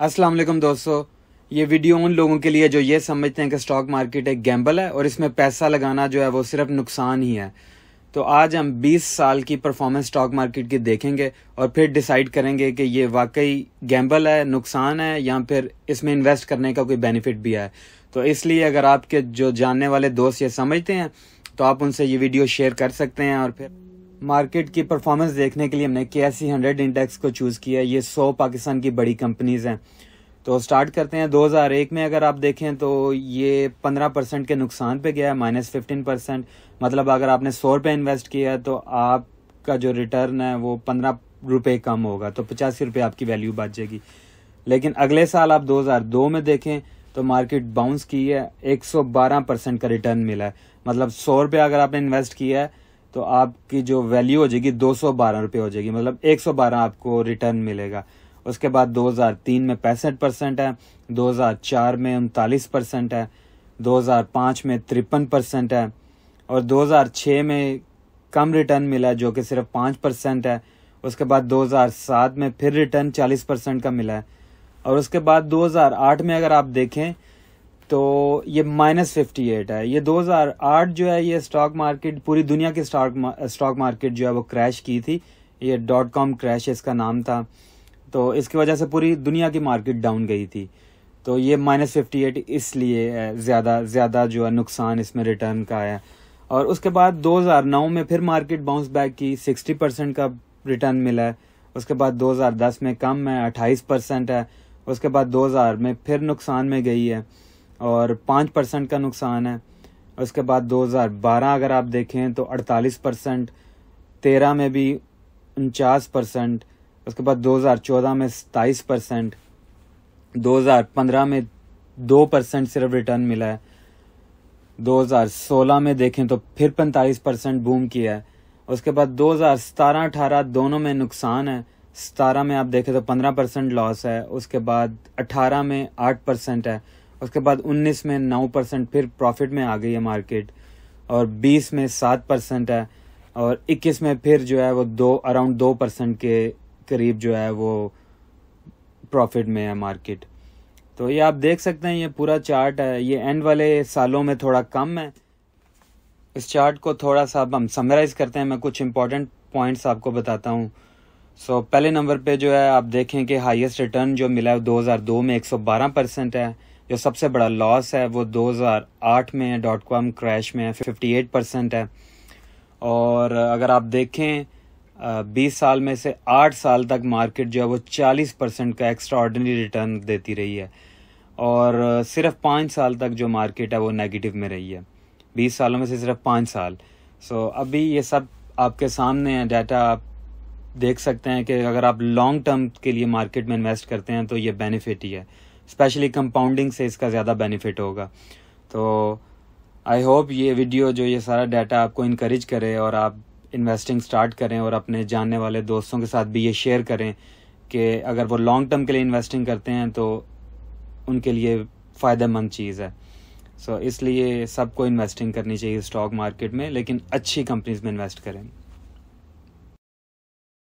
अस्सलाम वालेकुम दोस्तों ये वीडियो उन लोगों के लिए जो ये समझते हैं कि स्टॉक मार्केट एक गैम्बल है और इसमें पैसा लगाना जो है वो सिर्फ नुकसान ही है तो आज हम 20 साल की परफॉर्मेंस स्टॉक मार्केट की देखेंगे और फिर डिसाइड करेंगे कि ये वाकई गैम्बल है नुकसान है या फिर इसमें इन्वेस्ट करने का कोई बेनिफिट भी है तो इसलिए अगर आपके जो जानने वाले दोस्त ये समझते हैं तो आप उनसे ये वीडियो शेयर कर सकते हैं और फिर मार्केट की परफॉर्मेंस देखने के लिए हमने के एस इंडेक्स को चूज़ किया ये सौ पाकिस्तान की बड़ी कंपनीज हैं तो स्टार्ट करते हैं 2001 में अगर आप देखें तो ये 15 परसेंट के नुकसान पे गया है माइनस फिफ्टीन परसेंट मतलब अगर आपने सौ रुपये इन्वेस्ट किया है तो आपका जो रिटर्न है वो पंद्रह रुपये कम होगा तो पचासी रुपये आपकी वैल्यू बच जाएगी लेकिन अगले साल आप 2002 में देखें तो मार्केट बाउंस की है 112 परसेंट का रिटर्न मिला है मतलब सौ रुपये अगर आपने इन्वेस्ट किया है तो आपकी जो वैल्यू हो जाएगी दो सौ बारह हो जाएगी मतलब एक सौ बारह आपको रिटर्न मिलेगा उसके बाद 2003 में पैंसठ परसेंट है 2004 में उनतालीस परसेंट है 2005 में तिरपन परसेंट है और 2006 में कम रिटर्न मिला जो कि सिर्फ पाँच परसेंट है उसके बाद 2007 में फिर रिटर्न 40 परसेंट का मिला है और उसके बाद 2008 में अगर आप देखें तो ये माइनस फिफ्टी एट है ये 2008 जो है ये स्टॉक मार्केट पूरी दुनिया की स्टॉक स्टॉक मार्केट जो है वो क्रैश की थी ये डॉट कॉम क्रैश इसका नाम था तो इसकी वजह से पूरी दुनिया की मार्केट डाउन गई थी तो ये माइनस फिफ्टी एट इसलिए ज़्यादा ज़्यादा जो है नुकसान इसमें रिटर्न का आया और उसके बाद 2009 में फिर मार्केट बाउंस बैक की 60 परसेंट का रिटर्न मिला है उसके बाद 2010 में कम है 28 परसेंट है उसके बाद 2000 में फिर नुकसान में गई है और 5 परसेंट का नुकसान है उसके बाद 2012 अगर आप देखें तो 48 परसेंट तेरह में भी उनचास परसेंट उसके बाद 2014 में सताईस परसेंट 2015 में दो परसेंट सिर्फ रिटर्न मिला है 2016 में देखें तो फिर 45 परसेंट बूम किया है उसके बाद 2017 18 दोनों में नुकसान है सतारह में आप देखें तो 15 परसेंट लॉस है उसके बाद 18 में 8 परसेंट है उसके बाद 19 में 9 परसेंट फिर प्रॉफिट में आ गई है मार्केट और 20 में 7 परसेंट है और 21 में फिर जो है वो दो अराउंड दो परसेंट के करीब जो है वो प्रॉफिट में है मार्केट तो ये आप देख सकते हैं ये पूरा चार्ट है ये एंड वाले सालों में थोड़ा कम है इस चार्ट को थोड़ा सा हम समराइज करते हैं मैं कुछ इंपॉर्टेंट पॉइंट्स आपको बताता हूँ सो so, पहले नंबर पे जो है आप देखें कि हाईएस्ट रिटर्न जो मिला है 2002 में 112 परसेंट है जो सबसे बड़ा लॉस है वो 2008 में डॉट कॉम क्रैश में है 58 परसेंट है और अगर आप देखें बीस साल में से आठ साल तक मार्केट जो है वो चालीस परसेंट का एक्स्ट्रा ऑर्डनरी रिटर्न देती रही है और सिर्फ पाँच साल तक जो मार्केट है वो नेगेटिव में रही है बीस सालों में से सिर्फ पाँच साल सो so, अभी ये सब आपके सामने है डाटा आप देख सकते हैं कि अगर आप लॉन्ग टर्म के लिए मार्केट में इन्वेस्ट करते हैं तो ये बेनिफिट ही है स्पेशली कंपाउंडिंग से इसका ज़्यादा बेनिफिट होगा तो आई होप ये वीडियो जो ये सारा डाटा आपको इनक्रेज करे और आप इन्वेस्टिंग स्टार्ट करें और अपने जानने वाले दोस्तों के साथ भी ये शेयर करें कि अगर वो लॉन्ग टर्म के लिए इन्वेस्टिंग करते हैं तो उनके लिए फ़ायदेमंद चीज़ है सो so, इसलिए सबको इन्वेस्टिंग करनी चाहिए स्टॉक मार्केट में लेकिन अच्छी कंपनीज में इन्वेस्ट करें